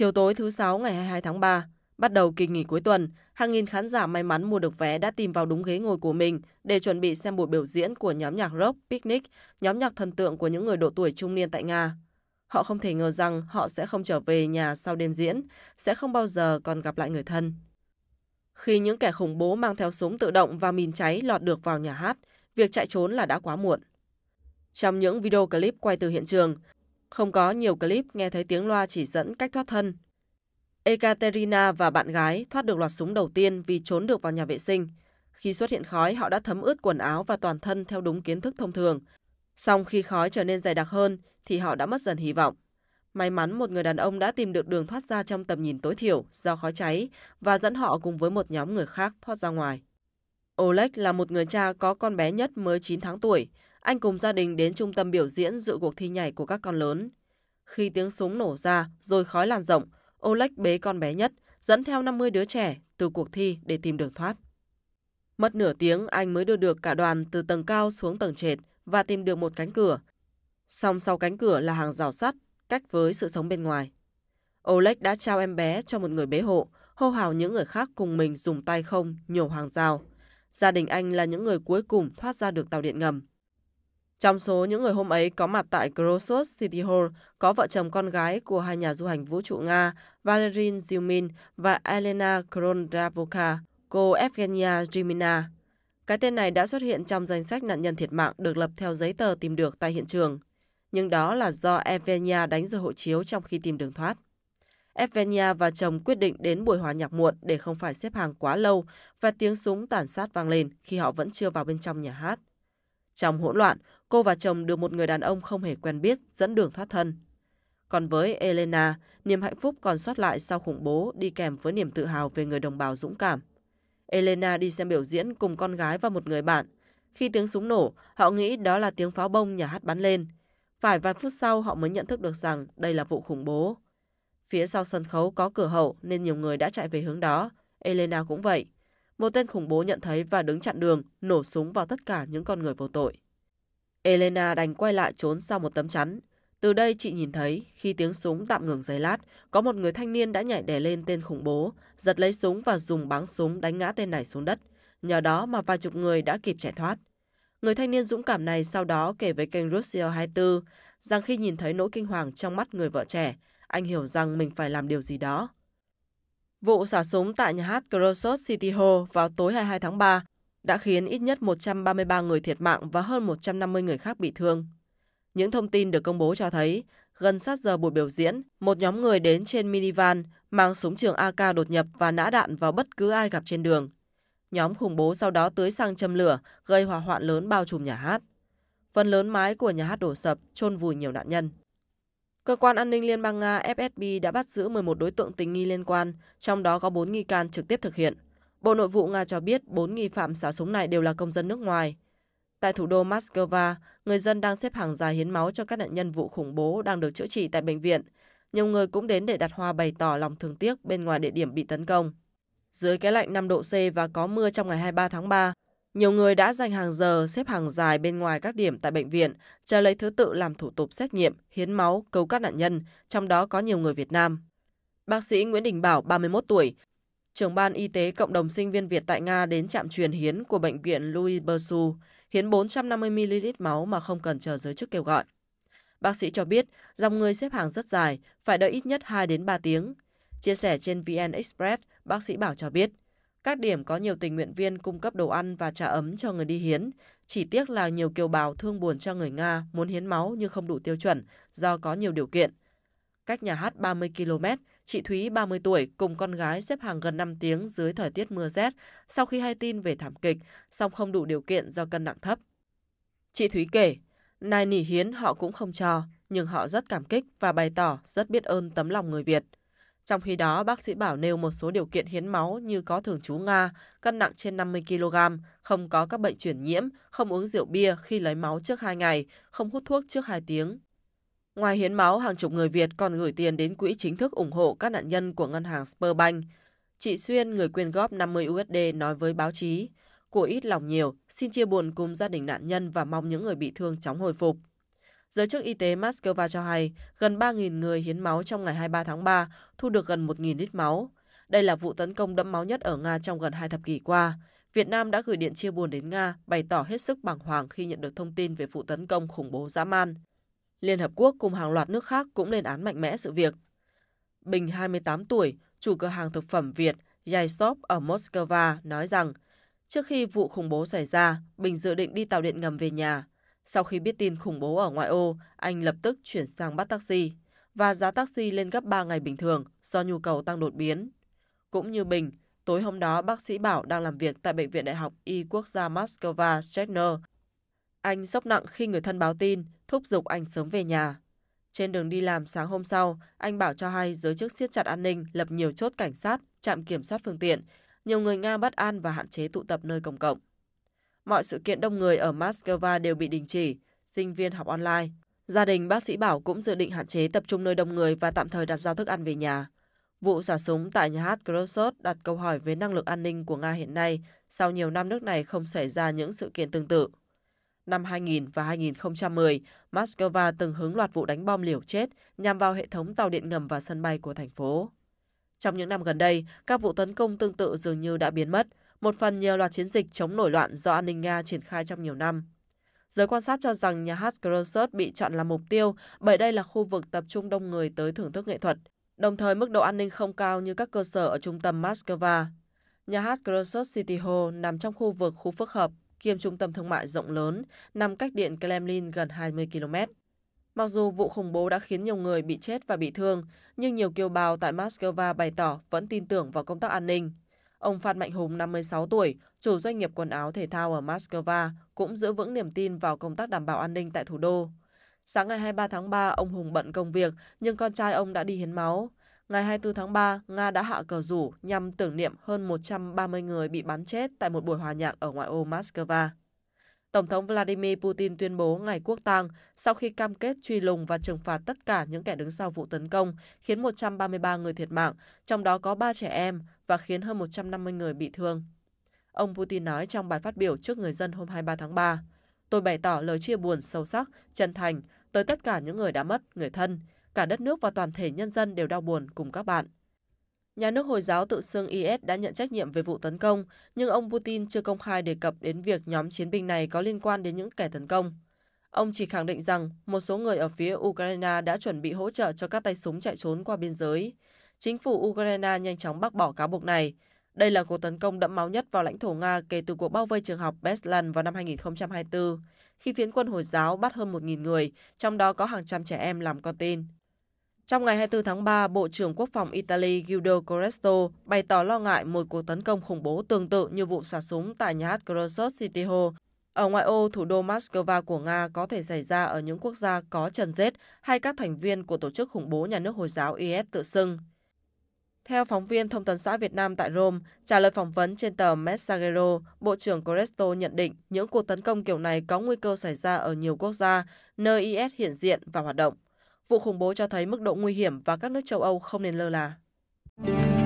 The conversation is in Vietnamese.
Chiều tối thứ Sáu ngày 22 tháng 3, bắt đầu kỳ nghỉ cuối tuần, hàng nghìn khán giả may mắn mua được vé đã tìm vào đúng ghế ngồi của mình để chuẩn bị xem buổi biểu diễn của nhóm nhạc rock Picnic, nhóm nhạc thần tượng của những người độ tuổi trung niên tại Nga. Họ không thể ngờ rằng họ sẽ không trở về nhà sau đêm diễn, sẽ không bao giờ còn gặp lại người thân. Khi những kẻ khủng bố mang theo súng tự động và mìn cháy lọt được vào nhà hát, việc chạy trốn là đã quá muộn. Trong những video clip quay từ hiện trường, không có nhiều clip nghe thấy tiếng loa chỉ dẫn cách thoát thân. Ekaterina và bạn gái thoát được loạt súng đầu tiên vì trốn được vào nhà vệ sinh. Khi xuất hiện khói, họ đã thấm ướt quần áo và toàn thân theo đúng kiến thức thông thường. Song khi khói trở nên dày đặc hơn thì họ đã mất dần hy vọng. May mắn một người đàn ông đã tìm được đường thoát ra trong tầm nhìn tối thiểu do khói cháy và dẫn họ cùng với một nhóm người khác thoát ra ngoài. Oleg là một người cha có con bé nhất mới 9 tháng tuổi. Anh cùng gia đình đến trung tâm biểu diễn dự cuộc thi nhảy của các con lớn. Khi tiếng súng nổ ra rồi khói lan rộng, Oleg bế con bé nhất, dẫn theo 50 đứa trẻ từ cuộc thi để tìm đường thoát. Mất nửa tiếng anh mới đưa được cả đoàn từ tầng cao xuống tầng trệt và tìm được một cánh cửa. Song sau cánh cửa là hàng rào sắt, cách với sự sống bên ngoài. Oleg đã trao em bé cho một người bế hộ, hô hào những người khác cùng mình dùng tay không nhổ hàng rào. Gia đình anh là những người cuối cùng thoát ra được tàu điện ngầm. Trong số những người hôm ấy có mặt tại Khrushchev City Hall có vợ chồng con gái của hai nhà du hành vũ trụ Nga Valerin Zyumin và Elena Kondravka, cô Evgenia Zhimina. Cái tên này đã xuất hiện trong danh sách nạn nhân thiệt mạng được lập theo giấy tờ tìm được tại hiện trường. Nhưng đó là do Evgenia đánh rơi hộ chiếu trong khi tìm đường thoát. Evgenia và chồng quyết định đến buổi hòa nhạc muộn để không phải xếp hàng quá lâu và tiếng súng tàn sát vang lên khi họ vẫn chưa vào bên trong nhà hát. Trong hỗn loạn, cô và chồng được một người đàn ông không hề quen biết dẫn đường thoát thân. Còn với Elena, niềm hạnh phúc còn sót lại sau khủng bố đi kèm với niềm tự hào về người đồng bào dũng cảm. Elena đi xem biểu diễn cùng con gái và một người bạn. Khi tiếng súng nổ, họ nghĩ đó là tiếng pháo bông nhà hát bắn lên. Phải vài phút sau họ mới nhận thức được rằng đây là vụ khủng bố. Phía sau sân khấu có cửa hậu nên nhiều người đã chạy về hướng đó. Elena cũng vậy một tên khủng bố nhận thấy và đứng chặn đường, nổ súng vào tất cả những con người vô tội. Elena đành quay lại trốn sau một tấm chắn. Từ đây chị nhìn thấy, khi tiếng súng tạm ngừng giấy lát, có một người thanh niên đã nhảy đè lên tên khủng bố, giật lấy súng và dùng báng súng đánh ngã tên này xuống đất. Nhờ đó mà vài chục người đã kịp chạy thoát. Người thanh niên dũng cảm này sau đó kể với kênh Russia 24 rằng khi nhìn thấy nỗi kinh hoàng trong mắt người vợ trẻ, anh hiểu rằng mình phải làm điều gì đó. Vụ xả súng tại nhà hát Khrushchev City Hall vào tối 22 tháng 3 đã khiến ít nhất 133 người thiệt mạng và hơn 150 người khác bị thương. Những thông tin được công bố cho thấy, gần sát giờ buổi biểu diễn, một nhóm người đến trên minivan mang súng trường AK đột nhập và nã đạn vào bất cứ ai gặp trên đường. Nhóm khủng bố sau đó tưới xăng châm lửa, gây hỏa hoạn lớn bao trùm nhà hát. Phần lớn mái của nhà hát đổ sập, chôn vùi nhiều nạn nhân. Cơ quan an ninh Liên bang Nga FSB đã bắt giữ 11 đối tượng tình nghi liên quan, trong đó có 4 nghi can trực tiếp thực hiện. Bộ Nội vụ Nga cho biết 4 nghi phạm xả súng này đều là công dân nước ngoài. Tại thủ đô Moscow, người dân đang xếp hàng dài hiến máu cho các nạn nhân vụ khủng bố đang được chữa trị tại bệnh viện. Nhiều người cũng đến để đặt hoa bày tỏ lòng thương tiếc bên ngoài địa điểm bị tấn công. Dưới cái lạnh 5 độ C và có mưa trong ngày 23 tháng 3, nhiều người đã dành hàng giờ xếp hàng dài bên ngoài các điểm tại bệnh viện, chờ lấy thứ tự làm thủ tục xét nghiệm, hiến máu, cứu các nạn nhân, trong đó có nhiều người Việt Nam. Bác sĩ Nguyễn Đình Bảo, 31 tuổi, trưởng ban y tế cộng đồng sinh viên Việt tại Nga đến trạm truyền hiến của bệnh viện Louis Bersu, hiến 450ml máu mà không cần chờ giới chức kêu gọi. Bác sĩ cho biết, dòng người xếp hàng rất dài, phải đợi ít nhất 2 đến 3 tiếng. Chia sẻ trên VN Express, bác sĩ Bảo cho biết, các điểm có nhiều tình nguyện viên cung cấp đồ ăn và trà ấm cho người đi hiến. Chỉ tiếc là nhiều kiều bào thương buồn cho người Nga muốn hiến máu nhưng không đủ tiêu chuẩn do có nhiều điều kiện. Cách nhà hát 30 km, chị Thúy 30 tuổi cùng con gái xếp hàng gần 5 tiếng dưới thời tiết mưa rét sau khi hay tin về thảm kịch, song không đủ điều kiện do cân nặng thấp. Chị Thúy kể, nài nỉ hiến họ cũng không cho, nhưng họ rất cảm kích và bày tỏ rất biết ơn tấm lòng người Việt – trong khi đó, bác sĩ Bảo nêu một số điều kiện hiến máu như có thường trú Nga, cân nặng trên 50 kg, không có các bệnh truyền nhiễm, không uống rượu bia khi lấy máu trước 2 ngày, không hút thuốc trước 2 tiếng. Ngoài hiến máu, hàng chục người Việt còn gửi tiền đến quỹ chính thức ủng hộ các nạn nhân của ngân hàng Sperbank. Chị Xuyên, người quyên góp 50 USD nói với báo chí, của ít lòng nhiều, xin chia buồn cùng gia đình nạn nhân và mong những người bị thương chóng hồi phục. Giới chức y tế Moscow cho hay gần 3.000 người hiến máu trong ngày 23 tháng 3 thu được gần 1.000 lít máu. Đây là vụ tấn công đẫm máu nhất ở Nga trong gần hai thập kỷ qua. Việt Nam đã gửi điện chia buồn đến Nga, bày tỏ hết sức bàng hoàng khi nhận được thông tin về vụ tấn công khủng bố dã man. Liên Hợp Quốc cùng hàng loạt nước khác cũng lên án mạnh mẽ sự việc. Bình 28 tuổi, chủ cửa hàng thực phẩm Việt Yaisop ở Moscow nói rằng trước khi vụ khủng bố xảy ra, Bình dự định đi tàu điện ngầm về nhà. Sau khi biết tin khủng bố ở ngoại ô, anh lập tức chuyển sang bắt taxi và giá taxi lên gấp 3 ngày bình thường do nhu cầu tăng đột biến. Cũng như Bình, tối hôm đó bác sĩ Bảo đang làm việc tại Bệnh viện Đại học Y Quốc gia Moscow Chechner. Anh sốc nặng khi người thân báo tin, thúc giục anh sớm về nhà. Trên đường đi làm sáng hôm sau, anh Bảo cho hay giới chức siết chặt an ninh lập nhiều chốt cảnh sát, trạm kiểm soát phương tiện. Nhiều người Nga bất an và hạn chế tụ tập nơi công cộng. Mọi sự kiện đông người ở Moscow đều bị đình chỉ, sinh viên học online. Gia đình bác sĩ Bảo cũng dự định hạn chế tập trung nơi đông người và tạm thời đặt giao thức ăn về nhà. Vụ xả súng tại nhà hát Khrushchev đặt câu hỏi về năng lực an ninh của Nga hiện nay sau nhiều năm nước này không xảy ra những sự kiện tương tự. Năm 2000 và 2010, Moscow từng hứng loạt vụ đánh bom liều chết nhằm vào hệ thống tàu điện ngầm và sân bay của thành phố. Trong những năm gần đây, các vụ tấn công tương tự dường như đã biến mất, một phần nhờ loạt chiến dịch chống nổi loạn do an ninh Nga triển khai trong nhiều năm. Giới quan sát cho rằng nhà hát Krosot bị chọn là mục tiêu bởi đây là khu vực tập trung đông người tới thưởng thức nghệ thuật, đồng thời mức độ an ninh không cao như các cơ sở ở trung tâm Moscow. Nhà hát Krosot City Hall nằm trong khu vực khu phức hợp kiêm trung tâm thương mại rộng lớn, nằm cách điện Kremlin gần 20 km. Mặc dù vụ khủng bố đã khiến nhiều người bị chết và bị thương, nhưng nhiều kiều bào tại Moscow bày tỏ vẫn tin tưởng vào công tác an ninh. Ông Phan Mạnh Hùng, 56 tuổi, chủ doanh nghiệp quần áo thể thao ở Moscow, cũng giữ vững niềm tin vào công tác đảm bảo an ninh tại thủ đô. Sáng ngày 23 tháng 3, ông Hùng bận công việc, nhưng con trai ông đã đi hiến máu. Ngày 24 tháng 3, Nga đã hạ cờ rủ nhằm tưởng niệm hơn 130 người bị bắn chết tại một buổi hòa nhạc ở ngoại ô Moscow. Tổng thống Vladimir Putin tuyên bố ngày quốc tang sau khi cam kết truy lùng và trừng phạt tất cả những kẻ đứng sau vụ tấn công, khiến 133 người thiệt mạng, trong đó có 3 trẻ em và khiến hơn 150 người bị thương. Ông Putin nói trong bài phát biểu trước người dân hôm 23 tháng 3, Tôi bày tỏ lời chia buồn sâu sắc, chân thành tới tất cả những người đã mất, người thân. Cả đất nước và toàn thể nhân dân đều đau buồn cùng các bạn. Nhà nước Hồi giáo tự xưng IS đã nhận trách nhiệm về vụ tấn công, nhưng ông Putin chưa công khai đề cập đến việc nhóm chiến binh này có liên quan đến những kẻ tấn công. Ông chỉ khẳng định rằng một số người ở phía Ukraine đã chuẩn bị hỗ trợ cho các tay súng chạy trốn qua biên giới. Chính phủ Ukraine nhanh chóng bác bỏ cáo buộc này. Đây là cuộc tấn công đẫm máu nhất vào lãnh thổ Nga kể từ cuộc bao vây trường học Beslan vào năm 2024, khi phiến quân Hồi giáo bắt hơn 1.000 người, trong đó có hàng trăm trẻ em làm con tin. Trong ngày 24 tháng 3, Bộ trưởng Quốc phòng Italy Guido Coresto bày tỏ lo ngại một cuộc tấn công khủng bố tương tự như vụ xả súng tại nhà hát Khrushchev City Hall ở ngoại ô thủ đô Moscow của Nga có thể xảy ra ở những quốc gia có trần rết hay các thành viên của tổ chức khủng bố nhà nước Hồi giáo IS tự xưng. Theo phóng viên Thông tấn xã Việt Nam tại Rome, trả lời phỏng vấn trên tờ Messaggero, Bộ trưởng Coresto nhận định những cuộc tấn công kiểu này có nguy cơ xảy ra ở nhiều quốc gia, nơi IS hiện diện và hoạt động. Vụ khủng bố cho thấy mức độ nguy hiểm và các nước châu Âu không nên lơ là.